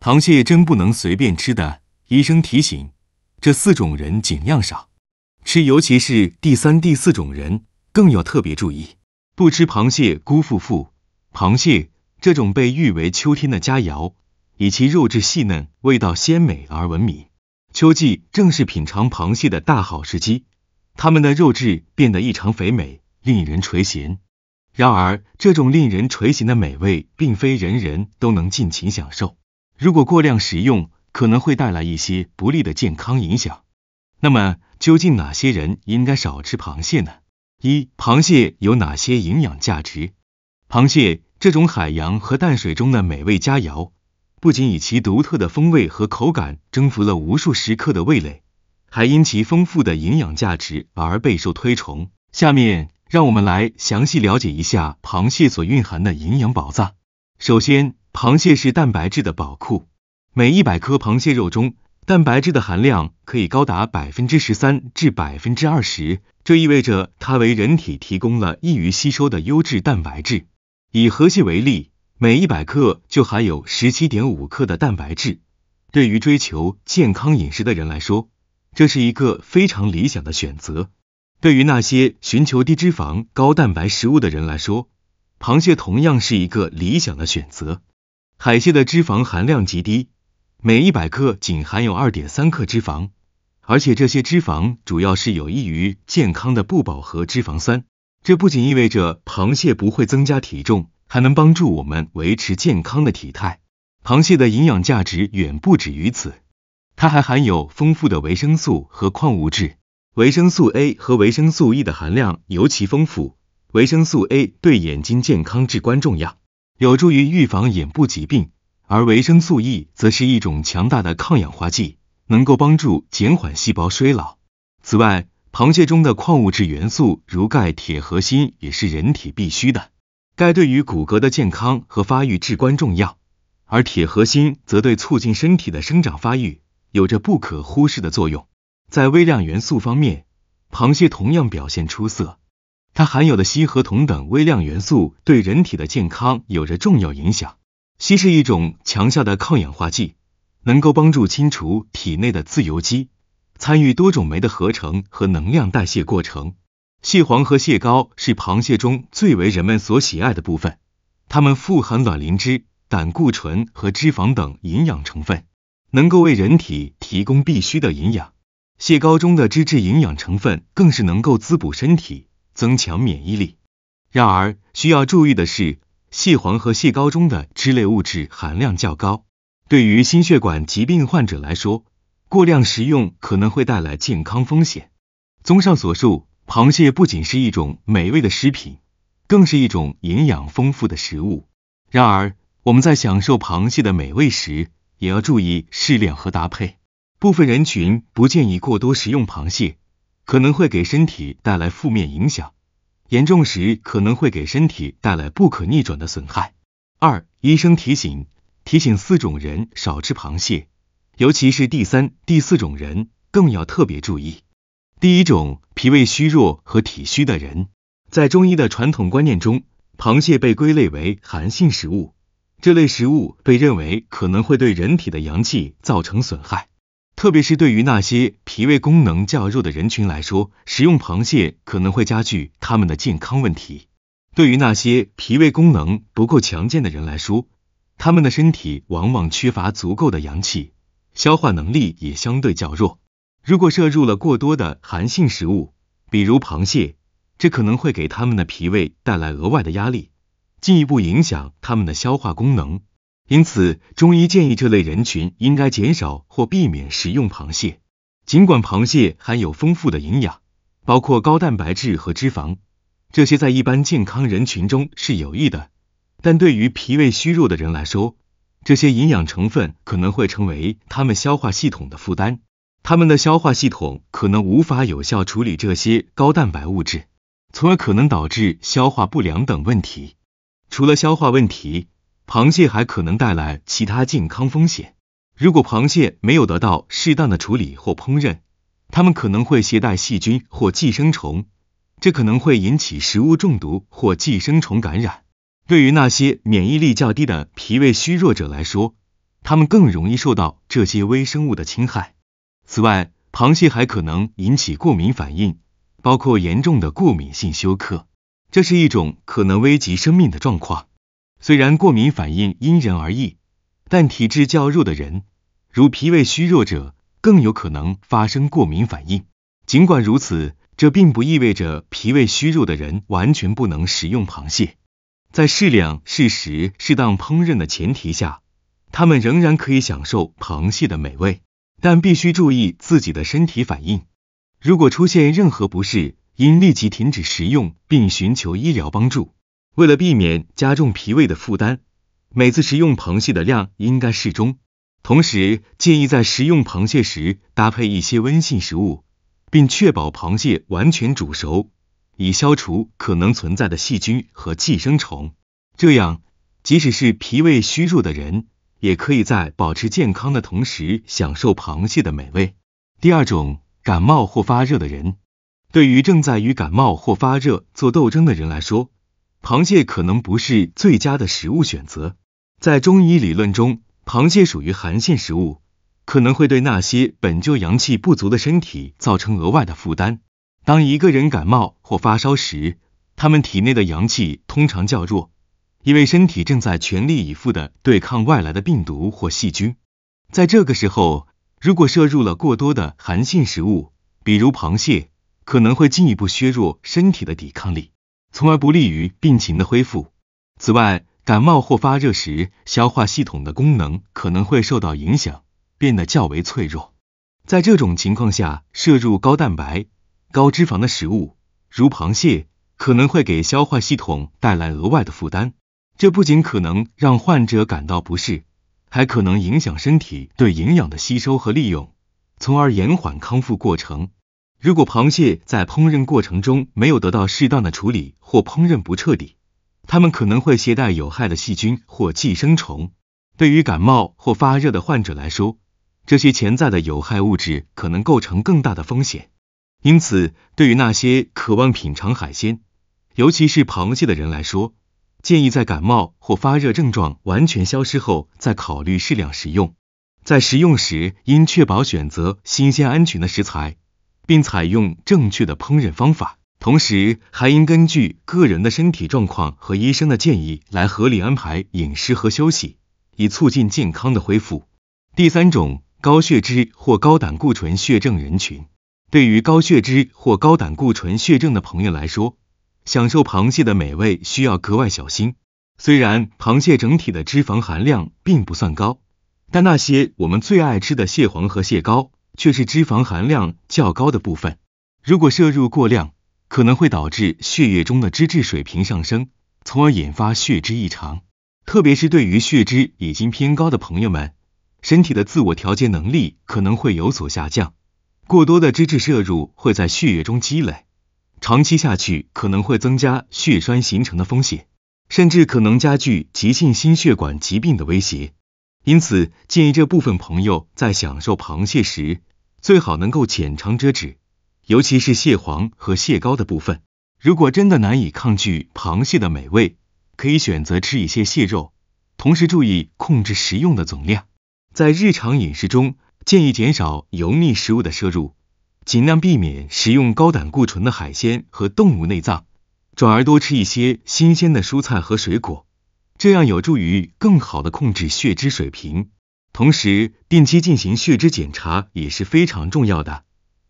螃蟹真不能随便吃的，医生提醒，这四种人尽量少吃，尤其是第三、第四种人更要特别注意。不吃螃蟹辜负父。螃蟹这种被誉为秋天的佳肴，以其肉质细嫩、味道鲜美而闻名。秋季正是品尝螃蟹的大好时机，它们的肉质变得异常肥美，令人垂涎。然而，这种令人垂涎的美味，并非人人都能尽情享受。如果过量食用，可能会带来一些不利的健康影响。那么，究竟哪些人应该少吃螃蟹呢？一、螃蟹有哪些营养价值？螃蟹这种海洋和淡水中的美味佳肴，不仅以其独特的风味和口感征服了无数食客的味蕾，还因其丰富的营养价值而备受推崇。下面，让我们来详细了解一下螃蟹所蕴含的营养宝藏。首先，螃蟹是蛋白质的宝库，每一百克螃蟹肉中，蛋白质的含量可以高达百分之十三至百分之二十，这意味着它为人体提供了易于吸收的优质蛋白质。以河蟹为例，每一百克就含有十七点五克的蛋白质，对于追求健康饮食的人来说，这是一个非常理想的选择。对于那些寻求低脂肪、高蛋白食物的人来说，螃蟹同样是一个理想的选择。海蟹的脂肪含量极低，每一百克仅含有二点三克脂肪，而且这些脂肪主要是有益于健康的不饱和脂肪酸。这不仅意味着螃蟹不会增加体重，还能帮助我们维持健康的体态。螃蟹的营养价值远不止于此，它还含有丰富的维生素和矿物质，维生素 A 和维生素 E 的含量尤其丰富。维生素 A 对眼睛健康至关重要。有助于预防眼部疾病，而维生素 E 则是一种强大的抗氧化剂，能够帮助减缓细胞衰老。此外，螃蟹中的矿物质元素如钙、铁和锌也是人体必需的。钙对于骨骼的健康和发育至关重要，而铁和锌则对促进身体的生长发育有着不可忽视的作用。在微量元素方面，螃蟹同样表现出色。它含有的硒和铜等微量元素对人体的健康有着重要影响。硒是一种强效的抗氧化剂，能够帮助清除体内的自由基，参与多种酶的合成和能量代谢过程。蟹黄和蟹膏是螃蟹中最为人们所喜爱的部分，它们富含卵磷脂、胆固醇和脂肪等营养成分，能够为人体提供必需的营养。蟹膏中的脂质营养成分更是能够滋补身体。增强免疫力。然而，需要注意的是，蟹黄和蟹膏中的脂类物质含量较高，对于心血管疾病患者来说，过量食用可能会带来健康风险。综上所述，螃蟹不仅是一种美味的食品，更是一种营养丰富的食物。然而，我们在享受螃蟹的美味时，也要注意适量和搭配。部分人群不建议过多食用螃蟹。可能会给身体带来负面影响，严重时可能会给身体带来不可逆转的损害。二，医生提醒，提醒四种人少吃螃蟹，尤其是第三、第四种人更要特别注意。第一种，脾胃虚弱和体虚的人，在中医的传统观念中，螃蟹被归类为寒性食物，这类食物被认为可能会对人体的阳气造成损害。特别是对于那些脾胃功能较弱的人群来说，食用螃蟹可能会加剧他们的健康问题。对于那些脾胃功能不够强健的人来说，他们的身体往往缺乏足够的阳气，消化能力也相对较弱。如果摄入了过多的寒性食物，比如螃蟹，这可能会给他们的脾胃带来额外的压力，进一步影响他们的消化功能。因此，中医建议这类人群应该减少或避免食用螃蟹。尽管螃蟹含有丰富的营养，包括高蛋白质和脂肪，这些在一般健康人群中是有益的，但对于脾胃虚弱的人来说，这些营养成分可能会成为他们消化系统的负担。他们的消化系统可能无法有效处理这些高蛋白物质，从而可能导致消化不良等问题。除了消化问题，螃蟹还可能带来其他健康风险。如果螃蟹没有得到适当的处理或烹饪，它们可能会携带细菌或寄生虫，这可能会引起食物中毒或寄生虫感染。对于那些免疫力较低的脾胃虚弱者来说，他们更容易受到这些微生物的侵害。此外，螃蟹还可能引起过敏反应，包括严重的过敏性休克，这是一种可能危及生命的状况。虽然过敏反应因人而异，但体质较弱的人，如脾胃虚弱者，更有可能发生过敏反应。尽管如此，这并不意味着脾胃虚弱的人完全不能食用螃蟹。在适量、适时、适当烹饪的前提下，他们仍然可以享受螃蟹的美味，但必须注意自己的身体反应。如果出现任何不适，应立即停止食用，并寻求医疗帮助。为了避免加重脾胃的负担，每次食用螃蟹的量应该适中。同时，建议在食用螃蟹时搭配一些温性食物，并确保螃蟹完全煮熟，以消除可能存在的细菌和寄生虫。这样，即使是脾胃虚弱的人，也可以在保持健康的同时享受螃蟹的美味。第二种，感冒或发热的人，对于正在与感冒或发热做斗争的人来说。螃蟹可能不是最佳的食物选择。在中医理论中，螃蟹属于寒性食物，可能会对那些本就阳气不足的身体造成额外的负担。当一个人感冒或发烧时，他们体内的阳气通常较弱，因为身体正在全力以赴的对抗外来的病毒或细菌。在这个时候，如果摄入了过多的寒性食物，比如螃蟹，可能会进一步削弱身体的抵抗力。从而不利于病情的恢复。此外，感冒或发热时，消化系统的功能可能会受到影响，变得较为脆弱。在这种情况下，摄入高蛋白、高脂肪的食物，如螃蟹，可能会给消化系统带来额外的负担。这不仅可能让患者感到不适，还可能影响身体对营养的吸收和利用，从而延缓康复过程。如果螃蟹在烹饪过程中没有得到适当的处理或烹饪不彻底，它们可能会携带有害的细菌或寄生虫。对于感冒或发热的患者来说，这些潜在的有害物质可能构成更大的风险。因此，对于那些渴望品尝海鲜，尤其是螃蟹的人来说，建议在感冒或发热症状完全消失后，再考虑适量食用。在食用时，应确保选择新鲜安全的食材。并采用正确的烹饪方法，同时还应根据个人的身体状况和医生的建议来合理安排饮食和休息，以促进健康的恢复。第三种，高血脂或高胆固醇血症人群，对于高血脂或高胆固醇血症的朋友来说，享受螃蟹的美味需要格外小心。虽然螃蟹整体的脂肪含量并不算高，但那些我们最爱吃的蟹黄和蟹膏。却是脂肪含量较高的部分，如果摄入过量，可能会导致血液中的脂质水平上升，从而引发血脂异常。特别是对于血脂已经偏高的朋友们，身体的自我调节能力可能会有所下降。过多的脂质摄入会在血液中积累，长期下去可能会增加血栓形成的风险，甚至可能加剧急性心血管疾病的威胁。因此，建议这部分朋友在享受螃蟹时，最好能够浅尝辄止，尤其是蟹黄和蟹膏的部分。如果真的难以抗拒螃蟹的美味，可以选择吃一些蟹肉，同时注意控制食用的总量。在日常饮食中，建议减少油腻食物的摄入，尽量避免食用高胆固醇的海鲜和动物内脏，转而多吃一些新鲜的蔬菜和水果。这样有助于更好的控制血脂水平，同时定期进行血脂检查也是非常重要的。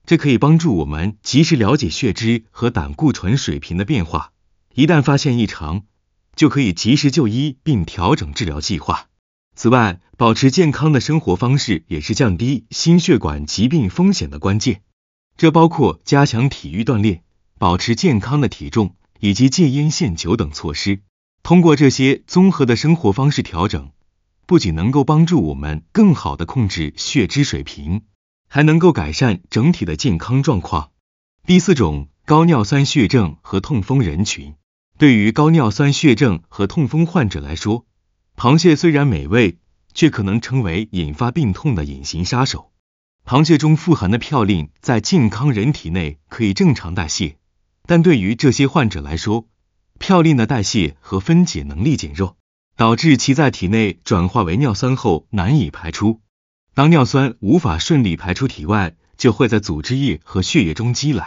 这可以帮助我们及时了解血脂和胆固醇水平的变化，一旦发现异常，就可以及时就医并调整治疗计划。此外，保持健康的生活方式也是降低心血管疾病风险的关键。这包括加强体育锻炼、保持健康的体重以及戒烟限酒等措施。通过这些综合的生活方式调整，不仅能够帮助我们更好的控制血脂水平，还能够改善整体的健康状况。第四种，高尿酸血症和痛风人群，对于高尿酸血症和痛风患者来说，螃蟹虽然美味，却可能成为引发病痛的隐形杀手。螃蟹中富含的嘌呤，在健康人体内可以正常代谢，但对于这些患者来说，嘌呤的代谢和分解能力减弱，导致其在体内转化为尿酸后难以排出。当尿酸无法顺利排出体外，就会在组织液和血液中积累。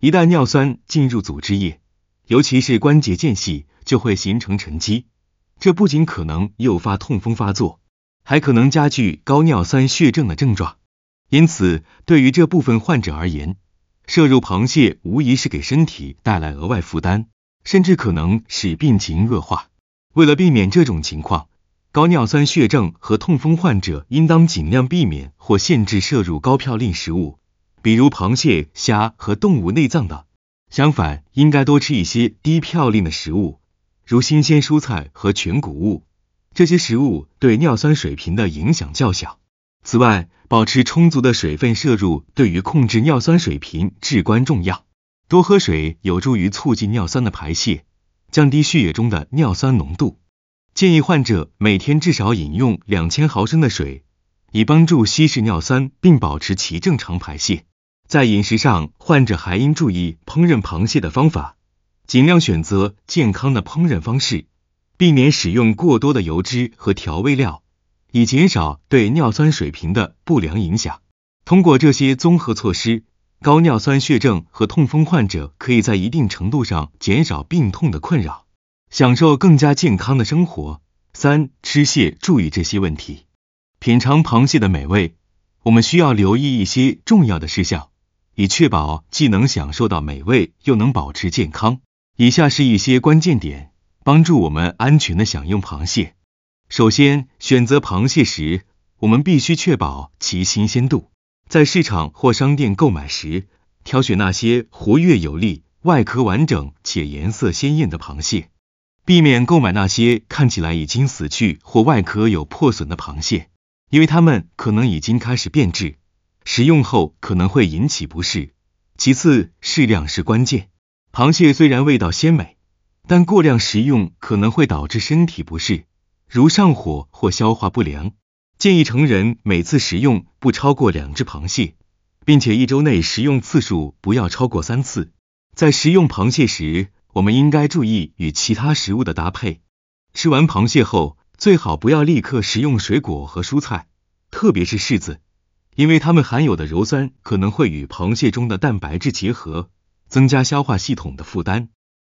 一旦尿酸进入组织液，尤其是关节间隙，就会形成沉积。这不仅可能诱发痛风发作，还可能加剧高尿酸血症的症状。因此，对于这部分患者而言，摄入螃蟹无疑是给身体带来额外负担。甚至可能使病情恶化。为了避免这种情况，高尿酸血症和痛风患者应当尽量避免或限制摄入高嘌呤食物，比如螃蟹、虾和动物内脏等。相反，应该多吃一些低嘌呤的食物，如新鲜蔬菜和全谷物。这些食物对尿酸水平的影响较小。此外，保持充足的水分摄入对于控制尿酸水平至关重要。多喝水有助于促进尿酸的排泄，降低血液中的尿酸浓度。建议患者每天至少饮用两千毫升的水，以帮助稀释尿酸并保持其正常排泄。在饮食上，患者还应注意烹饪螃蟹的方法，尽量选择健康的烹饪方式，避免使用过多的油脂和调味料，以减少对尿酸水平的不良影响。通过这些综合措施。高尿酸血症和痛风患者可以在一定程度上减少病痛的困扰，享受更加健康的生活。三吃蟹注意这些问题，品尝螃蟹的美味，我们需要留意一些重要的事项，以确保既能享受到美味，又能保持健康。以下是一些关键点，帮助我们安全的享用螃蟹。首先，选择螃蟹时，我们必须确保其新鲜度。在市场或商店购买时，挑选那些活跃有力、外壳完整且颜色鲜艳的螃蟹，避免购买那些看起来已经死去或外壳有破损的螃蟹，因为它们可能已经开始变质，食用后可能会引起不适。其次，适量是关键。螃蟹虽然味道鲜美，但过量食用可能会导致身体不适，如上火或消化不良。建议成人每次食用不超过两只螃蟹，并且一周内食用次数不要超过三次。在食用螃蟹时，我们应该注意与其他食物的搭配。吃完螃蟹后，最好不要立刻食用水果和蔬菜，特别是柿子，因为它们含有的鞣酸可能会与螃蟹中的蛋白质结合，增加消化系统的负担。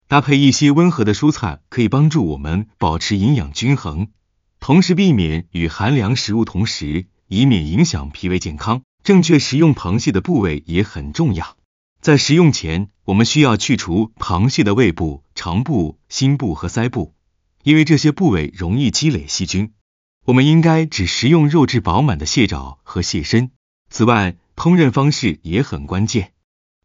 搭配一些温和的蔬菜，可以帮助我们保持营养均衡。同时避免与寒凉食物同食，以免影响脾胃健康。正确食用螃蟹的部位也很重要，在食用前，我们需要去除螃蟹的胃部、肠部、心部和腮部，因为这些部位容易积累细菌。我们应该只食用肉质饱满的蟹爪和蟹身。此外，烹饪方式也很关键，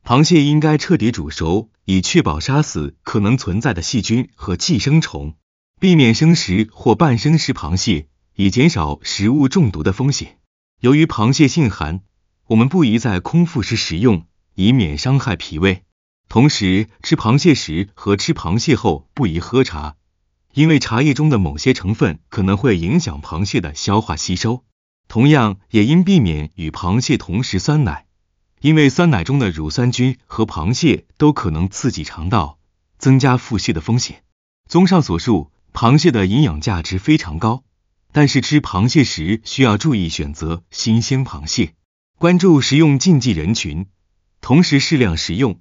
螃蟹应该彻底煮熟，以确保杀死可能存在的细菌和寄生虫。避免生食或半生食螃蟹，以减少食物中毒的风险。由于螃蟹性寒，我们不宜在空腹时食用，以免伤害脾胃。同时，吃螃蟹时和吃螃蟹后不宜喝茶，因为茶叶中的某些成分可能会影响螃蟹的消化吸收。同样，也应避免与螃蟹同食酸奶，因为酸奶中的乳酸菌和螃蟹都可能刺激肠道，增加腹泻的风险。综上所述。螃蟹的营养价值非常高，但是吃螃蟹时需要注意选择新鲜螃蟹，关注食用禁忌人群，同时适量食用，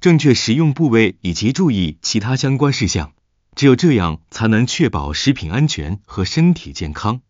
正确食用部位以及注意其他相关事项，只有这样才能确保食品安全和身体健康。